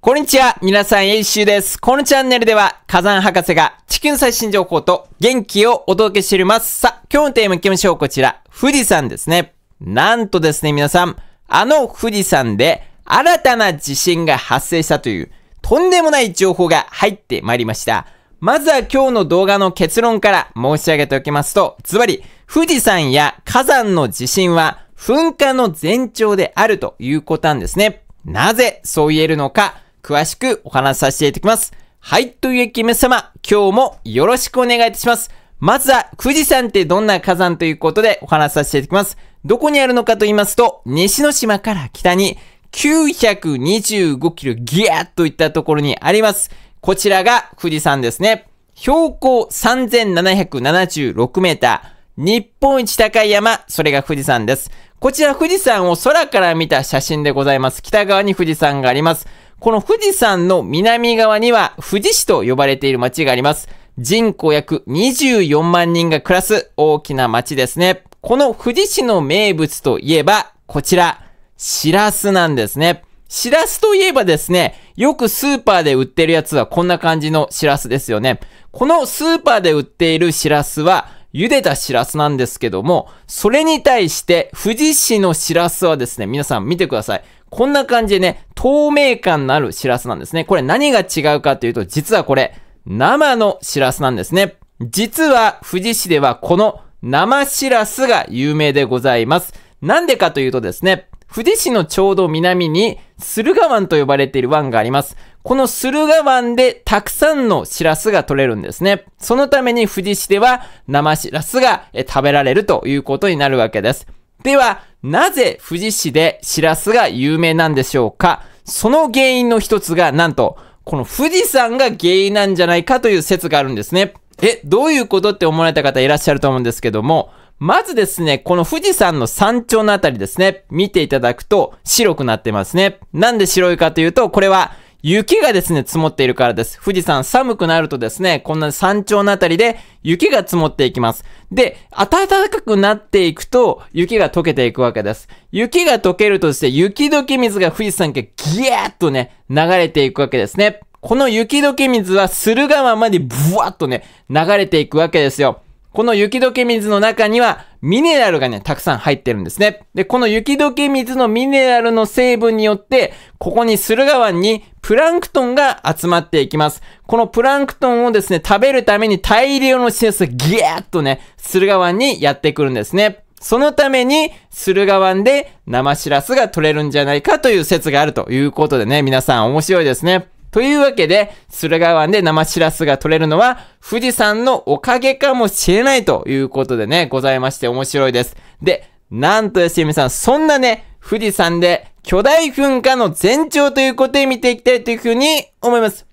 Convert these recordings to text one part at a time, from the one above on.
こんにちは、皆さん、エイシュです。このチャンネルでは、火山博士が地球の最新情報と元気をお届けしております。さあ、今日のテーマ行きましょう。こちら、富士山ですね。なんとですね、皆さん、あの富士山で新たな地震が発生したという、とんでもない情報が入ってまいりました。まずは今日の動画の結論から申し上げておきますと、ズバり、富士山や火山の地震は噴火の前兆であるということなんですね。なぜそう言えるのか、詳しくお話しさせていただきます。はい、というで皆様、今日もよろしくお願いいたします。まずは、富士山ってどんな火山ということでお話しさせていただきます。どこにあるのかと言いますと、西之島から北に925キロギャーといったところにあります。こちらが富士山ですね。標高3776メーター。日本一高い山、それが富士山です。こちら富士山を空から見た写真でございます。北側に富士山があります。この富士山の南側には富士市と呼ばれている町があります。人口約24万人が暮らす大きな町ですね。この富士市の名物といえば、こちら、シラスなんですね。シラスといえばですね、よくスーパーで売ってるやつはこんな感じのシラスですよね。このスーパーで売っているシラスは、茹でたシラスなんですけども、それに対して、富士市のシラスはですね、皆さん見てください。こんな感じでね、透明感のあるシラスなんですね。これ何が違うかというと、実はこれ、生のシラスなんですね。実は、富士市ではこの生シラスが有名でございます。なんでかというとですね、富士市のちょうど南に駿河湾と呼ばれている湾があります。この駿河湾でたくさんのシラスが取れるんですね。そのために富士市では生シラスが食べられるということになるわけです。では、なぜ富士市でシラスが有名なんでしょうかその原因の一つが、なんと、この富士山が原因なんじゃないかという説があるんですね。え、どういうことって思われた方いらっしゃると思うんですけども、まずですね、この富士山の山頂のあたりですね、見ていただくと白くなってますね。なんで白いかというと、これは雪がですね、積もっているからです。富士山寒くなるとですね、こんな山頂のあたりで雪が積もっていきます。で、暖かくなっていくと雪が溶けていくわけです。雪が溶けるとですね、雪解け水が富士山からギャーっとね、流れていくわけですね。この雪解け水は駿河湾までブワッとね、流れていくわけですよ。この雪解け水の中にはミネラルがね、たくさん入ってるんですね。で、この雪解け水のミネラルの成分によって、ここに駿河湾にプランクトンが集まっていきます。このプランクトンをですね、食べるために大量の施設がギャーッとね、駿河湾にやってくるんですね。そのために、駿河湾で生シラスが取れるんじゃないかという説があるということでね、皆さん面白いですね。というわけで、駿河湾で生シラスが取れるのは、富士山のおかげかもしれないということでね、ございまして面白いです。で、なんとですね、皆さん、そんなね、富士山で巨大噴火の前兆ということで見ていきたいというふうに思います。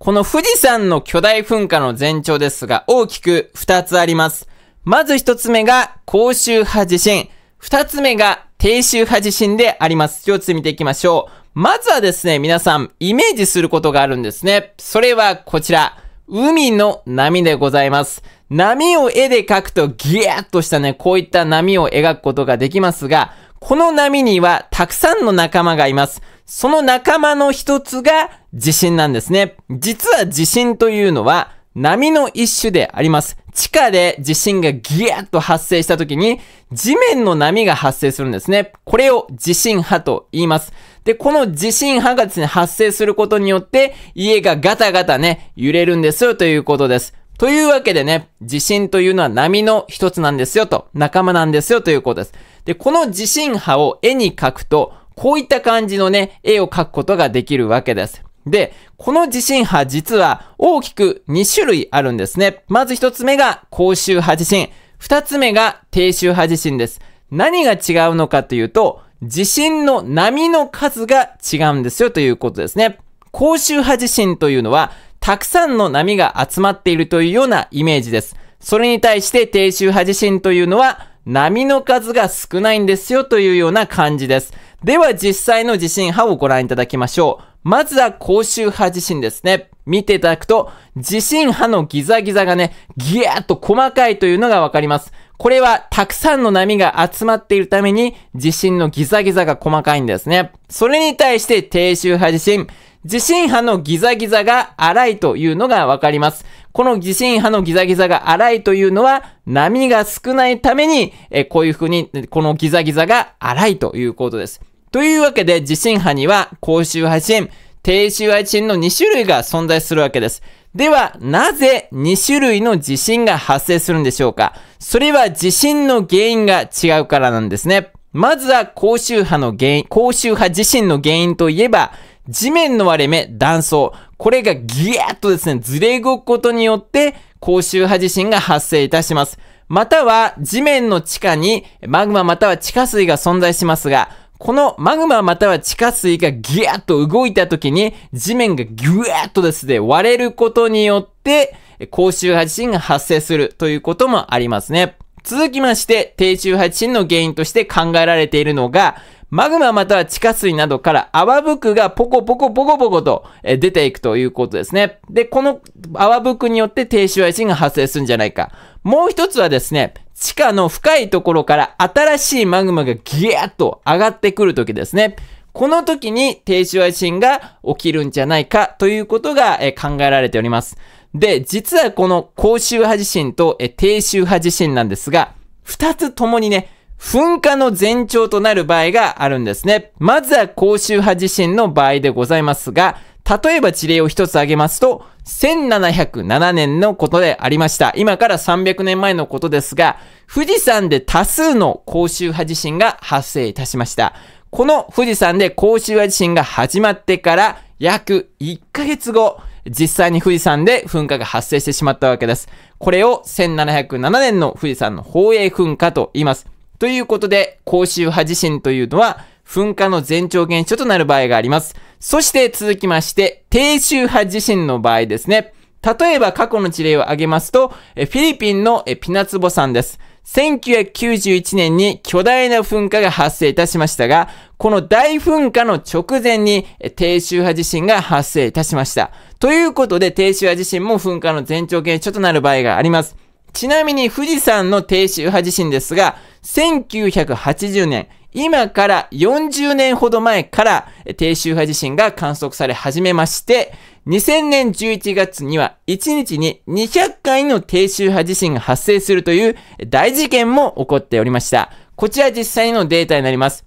この富士山の巨大噴火の前兆ですが、大きく2つあります。まず1つ目が高周波地震。2つ目が低周波地震であります。4つ見ていきましょう。まずはですね、皆さんイメージすることがあるんですね。それはこちら。海の波でございます。波を絵で描くとギャーっとしたね、こういった波を描くことができますが、この波にはたくさんの仲間がいます。その仲間の一つが地震なんですね。実は地震というのは波の一種であります。地下で地震がギヤッと発生した時に地面の波が発生するんですね。これを地震波と言います。で、この地震波がですね、発生することによって家がガタガタね、揺れるんですよということです。というわけでね、地震というのは波の一つなんですよと、仲間なんですよということです。で、この地震波を絵に描くと、こういった感じのね、絵を描くことができるわけです。で、この地震波実は大きく2種類あるんですね。まず1つ目が高周波地震。2つ目が低周波地震です。何が違うのかというと、地震の波の数が違うんですよということですね。高周波地震というのは、たくさんの波が集まっているというようなイメージです。それに対して低周波地震というのは、波の数が少ないんですよというような感じです。では実際の地震波をご覧いただきましょう。まずは高周波地震ですね。見ていただくと、地震波のギザギザがね、ギャーっと細かいというのがわかります。これはたくさんの波が集まっているために地震のギザギザが細かいんですね。それに対して低周波地震、地震波のギザギザが荒いというのがわかります。この地震波のギザギザが荒いというのは、波が少ないために、えこういうふうに、このギザギザが荒いということです。というわけで、地震波には、高周波震、低周波震の2種類が存在するわけです。では、なぜ2種類の地震が発生するんでしょうかそれは地震の原因が違うからなんですね。まずは高周波の原因、高周波地震の原因といえば、地面の割れ目、断層。これがギーッとですね、ずれ動くことによって、高周波地震が発生いたします。または、地面の地下に、マグマまたは地下水が存在しますが、このマグマまたは地下水がギャーッと動いた時に地面がギューッとですね割れることによって高周波地震が発生するということもありますね。続きまして低周波地震の原因として考えられているのがマグマまたは地下水などから泡吹くがポコポコポコポコと出ていくということですね。で、この泡吹くによって低周波地震が発生するんじゃないか。もう一つはですね、地下の深いところから新しいマグマがギャーッと上がってくるときですね。この時に低周波地震が起きるんじゃないかということが考えられております。で、実はこの高周波地震と低周波地震なんですが、二つともにね、噴火の前兆となる場合があるんですね。まずは高周波地震の場合でございますが、例えば事例を一つ挙げますと、1707年のことでありました。今から300年前のことですが、富士山で多数の高周波地震が発生いたしました。この富士山で高周波地震が始まってから約1ヶ月後、実際に富士山で噴火が発生してしまったわけです。これを1707年の富士山の宝永噴火と言います。ということで、甲州波地震というのは、噴火の前兆現象となる場合があります。そして続きまして、低周波地震の場合ですね。例えば過去の事例を挙げますと、フィリピンのピナツボさんです。1991年に巨大な噴火が発生いたしましたが、この大噴火の直前に低周波地震が発生いたしました。ということで低周波地震も噴火の前兆現象となる場合があります。ちなみに富士山の低周波地震ですが、1980年、今から40年ほど前から低周波地震が観測され始めまして、2000年11月には1日に200回の低周波地震が発生するという大事件も起こっておりました。こちら実際のデータになります。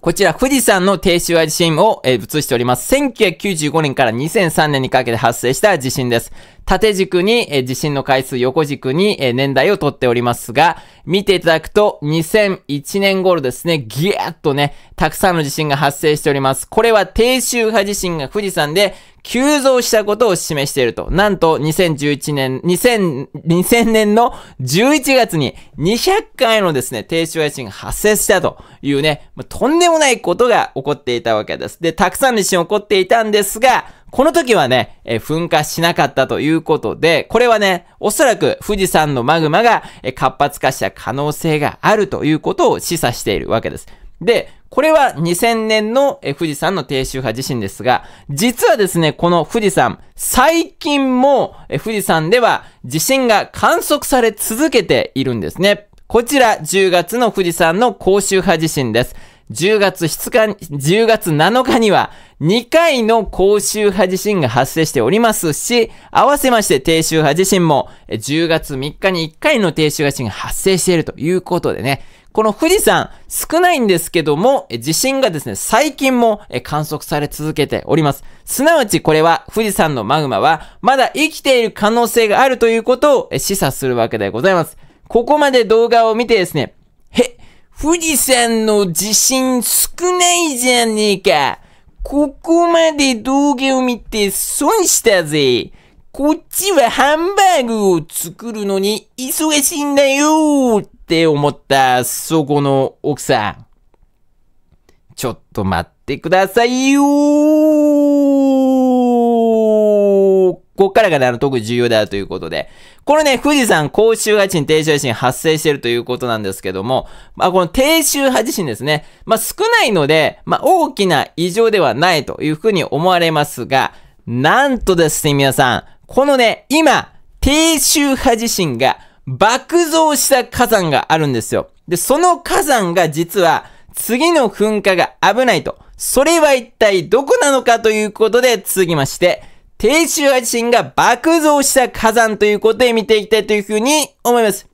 こちら富士山の低周波地震を映しております。1995年から2003年にかけて発生した地震です。縦軸に、地震の回数、横軸に、年代をとっておりますが、見ていただくと、2001年頃ですね、ギャーっとね、たくさんの地震が発生しております。これは低周波地震が富士山で急増したことを示していると。なんと、2011年、2000、2000年の11月に200回のですね、低周波地震が発生したというね、とんでもないことが起こっていたわけです。で、たくさんの地震起こっていたんですが、この時はね、え噴火しなかったということで、これはね、おそらく富士山のマグマが、え活発化した可能性があるということを示唆しているわけです。で、これは2000年の富士山の低周波地震ですが、実はですね、この富士山、最近も富士山では地震が観測され続けているんですね。こちら10月の富士山の高周波地震です。10月2日、10月7日には2回の高周波地震が発生しておりますし、合わせまして低周波地震も10月3日に1回の低周波地震が発生しているということでね、この富士山少ないんですけども、地震がですね、最近も観測され続けております。すなわちこれは富士山のマグマはまだ生きている可能性があるということを示唆するわけでございます。ここまで動画を見てですね、富士山の地震少ないじゃねえか。ここまで動画を見て損したぜ。こっちはハンバーグを作るのに忙しいんだよって思ったそこの奥さん。ちょっと待ってくださいよこっからがね、あの、特に重要であるということで。これね、富士山甲州波地震、低周波地震発生しているということなんですけども、まあ、この低周波地震ですね。まあ、少ないので、まあ、大きな異常ではないというふうに思われますが、なんとですね、皆さん、このね、今、低周波地震が爆増した火山があるんですよ。で、その火山が実は、次の噴火が危ないと。それは一体どこなのかということで、続きまして、低周波地震が爆増した火山ということで見ていきたいというふうに思います。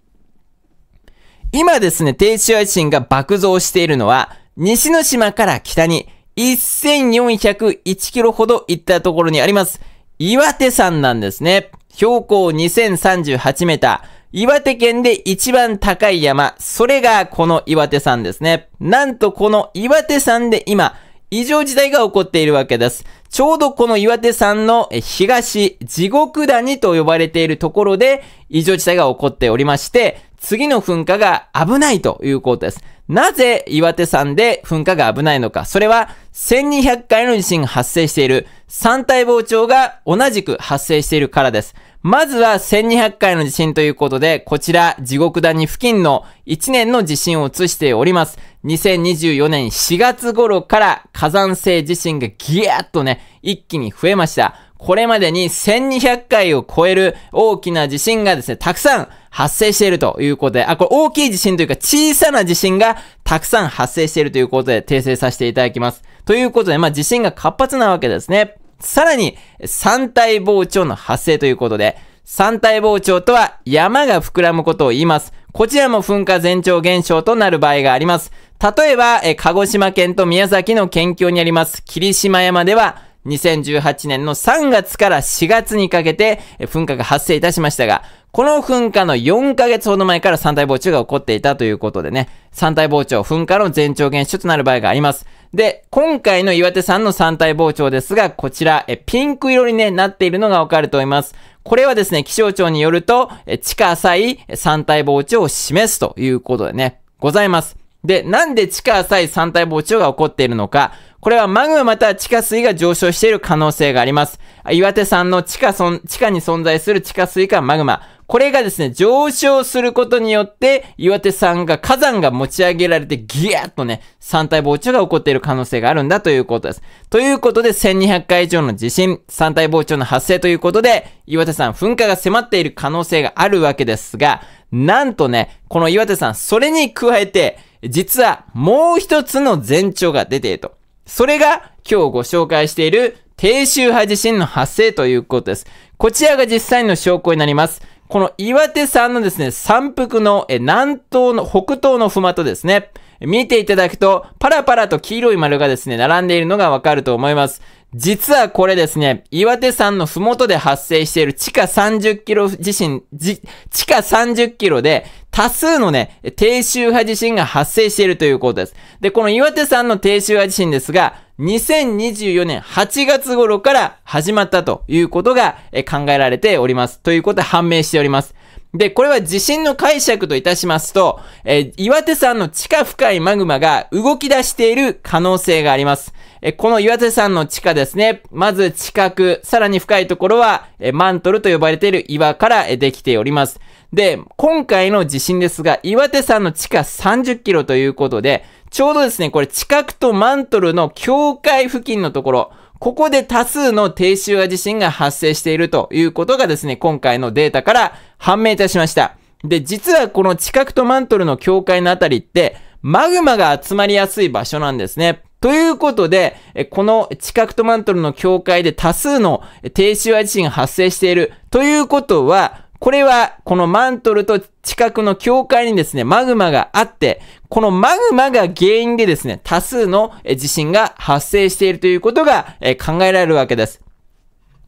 今ですね、低周波地震が爆増しているのは、西の島から北に1401キロほど行ったところにあります。岩手山なんですね。標高2038メーター。岩手県で一番高い山。それがこの岩手山ですね。なんとこの岩手山で今、異常事態が起こっているわけです。ちょうどこの岩手山の東、地獄谷と呼ばれているところで異常事態が起こっておりまして、次の噴火が危ないということです。なぜ岩手山で噴火が危ないのか。それは1200回の地震が発生している山体膨張が同じく発生しているからです。まずは1200回の地震ということで、こちら地獄谷付近の1年の地震を映しております。2024年4月頃から火山性地震がギャーッとね、一気に増えました。これまでに1200回を超える大きな地震がですね、たくさん発生しているということで、あ、これ大きい地震というか小さな地震がたくさん発生しているということで訂正させていただきます。ということで、まあ地震が活発なわけですね。さらに、三体膨張の発生ということで、三体膨張とは山が膨らむことを言います。こちらも噴火前兆現象となる場合があります。例えば、え鹿児島県と宮崎の県境にあります霧島山では、2018年の3月から4月にかけて噴火が発生いたしましたが、この噴火の4ヶ月ほど前から三体膨張が起こっていたということでね、三体膨張、噴火の前兆現象となる場合があります。で、今回の岩手山の三体膨張ですが、こちら、えピンク色に、ね、なっているのがわかると思います。これはですね、気象庁によると、え地下浅い三体膨張を示すということでね、ございます。で、なんで地下浅い山体膨張が起こっているのか、これはマグマまたは地下水が上昇している可能性があります。岩手山の地下地下に存在する地下水かマグマ。これがですね、上昇することによって、岩手山が火山が持ち上げられてギーッとね、山体膨張が起こっている可能性があるんだということです。ということで、1200回以上の地震、山体膨張の発生ということで、岩手山噴火が迫っている可能性があるわけですが、なんとね、この岩手山、それに加えて、実はもう一つの前兆が出ていると。それが今日ご紹介している低周波地震の発生ということです。こちらが実際の証拠になります。この岩手山のですね、山腹の南東の北東のふまとですね。見ていただくと、パラパラと黄色い丸がですね、並んでいるのがわかると思います。実はこれですね、岩手山のふもとで発生している地下30キロ地震、地下30キロで多数のね、低周波地震が発生しているということです。で、この岩手山の低周波地震ですが、2024年8月頃から始まったということが考えられております。ということで判明しております。で、これは地震の解釈といたしますと、えー、岩手山の地下深いマグマが動き出している可能性があります。えこの岩手山の地下ですね。まず地殻、さらに深いところは、えマントルと呼ばれている岩からできております。で、今回の地震ですが、岩手山の地下30キロということで、ちょうどですね、これ地殻とマントルの境界付近のところ、ここで多数の低周波地震が発生しているということがですね、今回のデータから判明いたしました。で、実はこの地殻とマントルの境界のあたりって、マグマが集まりやすい場所なんですね。ということで、この地殻とマントルの境界で多数の低周波地震が発生しているということは、これは、このマントルと近くの境界にですね、マグマがあって、このマグマが原因でですね、多数の地震が発生しているということが考えられるわけです。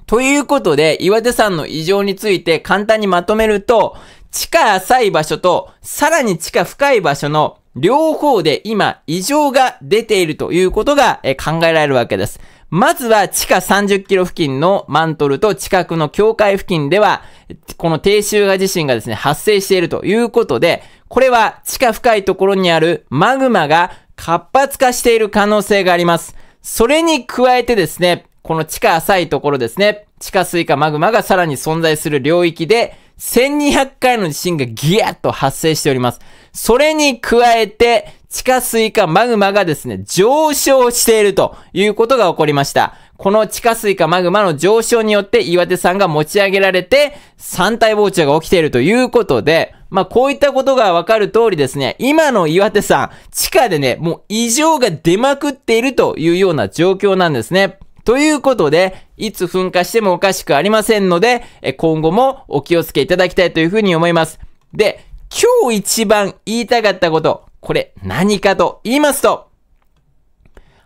ということで、岩手山の異常について簡単にまとめると、地下浅い場所と、さらに地下深い場所の両方で今異常が出ているということが考えられるわけです。まずは地下30キロ付近のマントルと近くの境界付近では、この低周波地震がですね、発生しているということで、これは地下深いところにあるマグマが活発化している可能性があります。それに加えてですね、この地下浅いところですね、地下水かマグマがさらに存在する領域で、1200回の地震がギヤッと発生しております。それに加えて、地下水かマグマがですね、上昇しているということが起こりました。この地下水かマグマの上昇によって岩手山が持ち上げられて、山体膨張が起きているということで、まあ、こういったことがわかる通りですね、今の岩手山、地下でね、もう異常が出まくっているというような状況なんですね。ということで、いつ噴火してもおかしくありませんので、今後もお気をつけいただきたいというふうに思います。で、今日一番言いたかったこと、これ何かと言いますと、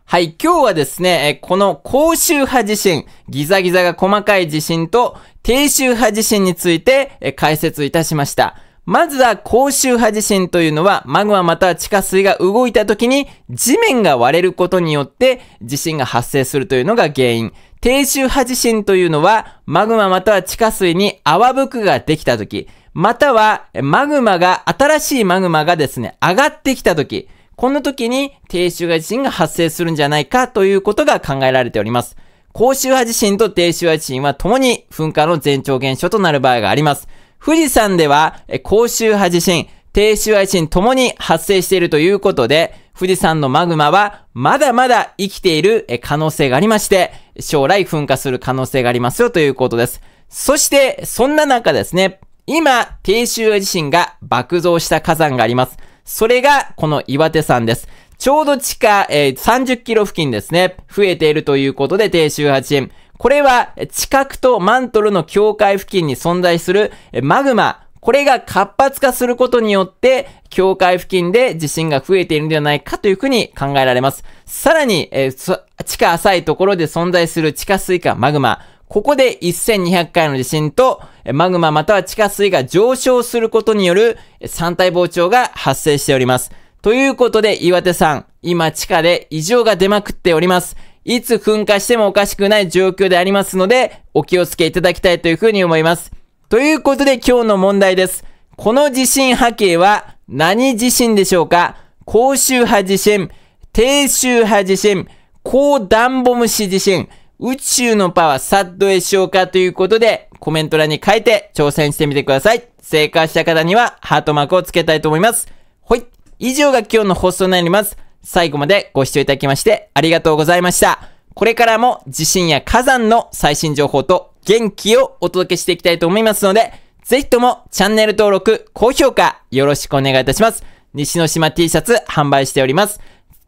はい、今日はですね、この高周波地震、ギザギザが細かい地震と低周波地震について解説いたしました。まずは高周波地震というのはマグマまたは地下水が動いた時に地面が割れることによって地震が発生するというのが原因。低周波地震というのはマグマまたは地下水に泡吹くができた時、または、マグマが、新しいマグマがですね、上がってきた時、この時に低周波地震が発生するんじゃないかということが考えられております。高周波地震と低周波地震はともに噴火の前兆現象となる場合があります。富士山では高周波地震、低周波地震ともに発生しているということで、富士山のマグマはまだまだ生きている可能性がありまして、将来噴火する可能性がありますよということです。そして、そんな中ですね、今、低周波地震が爆増した火山があります。それが、この岩手山です。ちょうど地下、えー、30キロ付近ですね。増えているということで、低周波地震。これは、地殻とマントルの境界付近に存在するマグマ。これが活発化することによって、境界付近で地震が増えているんではないかというふうに考えられます。さらに、えー、地下浅いところで存在する地下水化マグマ。ここで1200回の地震と、マグマまたは地下水が上昇することによる山体膨張が発生しております。ということで、岩手山、今地下で異常が出まくっております。いつ噴火してもおかしくない状況でありますので、お気をつけいただきたいというふうに思います。ということで今日の問題です。この地震波形は何地震でしょうか高周波地震、低周波地震、高ダンボムシ地震、宇宙のパワーサッドへしようかということで、コメント欄に書いて挑戦してみてください。正解した方にはハートマークをつけたいと思います。ほい。以上が今日の放送になります。最後までご視聴いただきましてありがとうございました。これからも地震や火山の最新情報と元気をお届けしていきたいと思いますので、ぜひともチャンネル登録、高評価よろしくお願いいたします。西之島 T シャツ販売しております。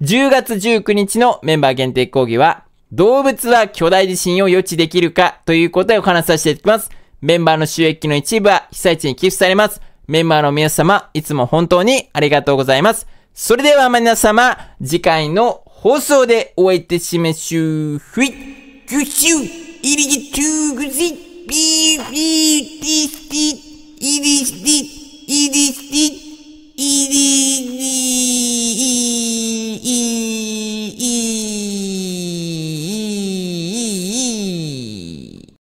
10月19日のメンバー限定講義は動物は巨大地震を予知できるかということでお話しさせていただきます。メンバーの収益の一部は被災地に寄付されます。メンバーの皆様、いつも本当にありがとうございます。それでは皆様、次回の放送でお会いいたしましょう。ふいぐしゅいりじちゅうぐしビービーー、ィー、ティイリティイリスティイリスティイリスティ